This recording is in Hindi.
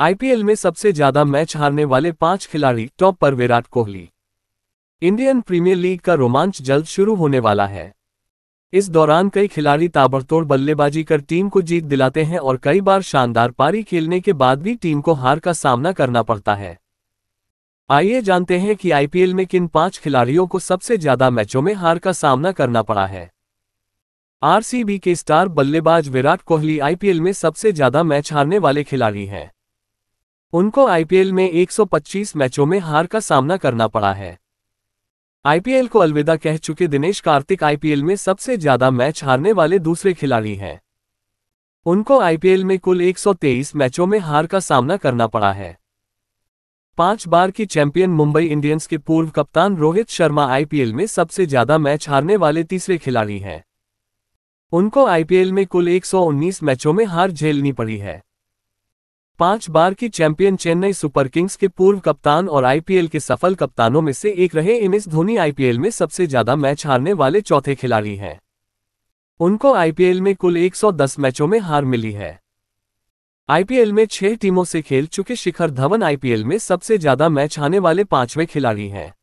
आईपीएल में सबसे ज्यादा मैच हारने वाले पांच खिलाड़ी टॉप पर Virat Kohli Indian premier league का रोमांच जल्द शुरू होने वाला है इस दौरान कई खिलाड़ी ताबड़तोड़ बल्लेबाजी कर टीम को जीत दिलाते हैं और कई बार शानदार पारी खेलने के बाद भी टीम को हार का सामना करना पड़ता है आइए जानते हैं कि आईपीएल में किन पांच खिलाड़ियों को सबसे ज्यादा मैचों में हार का सामना करना पड़ा है आरसीबी के स्टार बल्लेबाज विराट कोहली आईपीएल में सबसे ज्यादा मैच हारने वाले खिलाड़ी हैं उनको आईपीएल में 125 मैचों में हार का सामना करना पड़ा है आईपीएल को अलविदा कह चुके दिनेश कार्तिक आईपीएल में सबसे ज्यादा मैच हारने वाले दूसरे खिलाड़ी हैं उनको आईपीएल में कुल 123 मैचों में हार का सामना करना पड़ा है पांच बार की चैंपियन मुंबई इंडियंस के पूर्व कप्तान रोहित शर्मा आईपीएल में सबसे ज्यादा मैच हारने वाले तीसरे खिलाड़ी हैं उनको आईपीएल में कुल 119 मैचों में हार झेलनी पड़ी है पांच बार की चैंपियन चेन्नई सुपर किंग्स के पूर्व कप्तान और आईपीएल के सफल कप्तानों में से एक रहे एम एस धोनी आईपीएल में सबसे ज्यादा मैच हारने वाले चौथे खिलाड़ी हैं उनको आईपीएल में कुल 110 मैचों में हार मिली है आईपीएल में छह टीमों से खेल चुके शिखर धवन आईपीएल में सबसे ज्यादा मैच हारने वाले पांचवें खिलाड़ी हैं